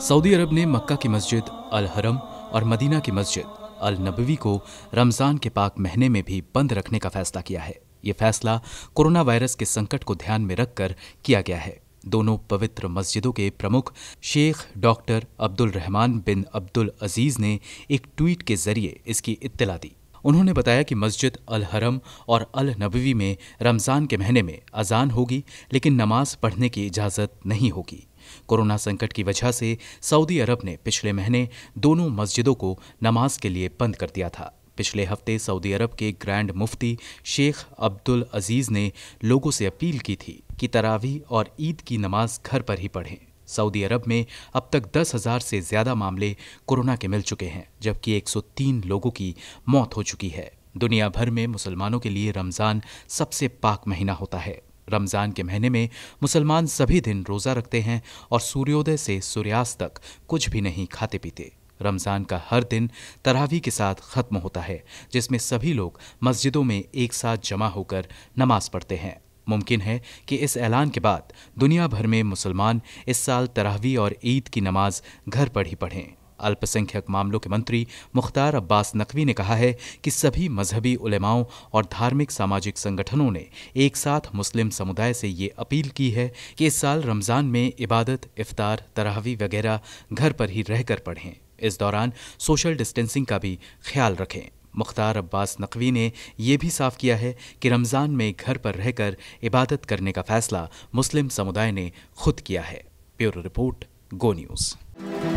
Saudi अरब ने मक्का की मस्जिद अल हरम और मदीना की मस्जिद अल नबवी को रमज़ान के पाक महीने में भी बंद रखने का फैसला किया है ये फैसला कोरोना वायरस के संकट को ध्यान में रखकर किया गया है दोनों पवित्र मस्जिदों के प्रमुख Sheikh doctor Abdul Rahman bin Abdul Aziz ने एक ट्वीट के जरिए इसकी इत्तला दी उन्होंने बताया कि मस्जिद अल हरम और अल नबवी में रमज़ान के महीने में अजान होगी लेकिन नमाज पढ़ने की इजाज़त नहीं होगी कोरोना संकट की वजह से सऊदी अरब ने पिछले महीने दोनों मस्जिदों को नमाज के लिए बंद कर दिया था पिछले हफ्ते सऊदी अरब के ग्रैंड मुफ्ती शेख अब्दुल अजीज़ ने लोगों से अपील की थी कि तरावी और ईद की नमाज घर पर ही पढ़ें सऊदी अरब में अब तक दस हजार से ज्यादा मामले कोरोना के मिल चुके हैं जबकि 103 लोगों की मौत हो चुकी है दुनिया भर में मुसलमानों के लिए रमज़ान सबसे पाक महीना होता है रमज़ान के महीने में मुसलमान सभी दिन रोज़ा रखते हैं और सूर्योदय से सूर्यास्त तक कुछ भी नहीं खाते पीते रमज़ान का हर दिन तरावी के साथ ख़त्म होता है जिसमें सभी लोग मस्जिदों में एक साथ जमा होकर नमाज पढ़ते हैं मुमकिन है कि इस ऐलान के बाद दुनिया भर में मुसलमान इस साल तरावी और ईद की नमाज घर पर ही पढ़ें अल्पसंख्यक मामलों के मंत्री मुख्तार अब्बास नकवी ने कहा है कि सभी मजहबी उलेमाओं और धार्मिक सामाजिक संगठनों ने एक साथ मुस्लिम समुदाय से ये अपील की है कि इस साल रमज़ान में इबादत इफ्तार तरावी वगैरह घर पर ही रहकर पढ़ें इस दौरान सोशल डिस्टेंसिंग का भी ख्याल रखें मुख्तार अब्बास नकवी ने यह भी साफ किया है कि रमज़ान में घर पर रहकर इबादत करने का फैसला मुस्लिम समुदाय ने खुद किया है ब्यूरो रिपोर्ट गो न्यूज़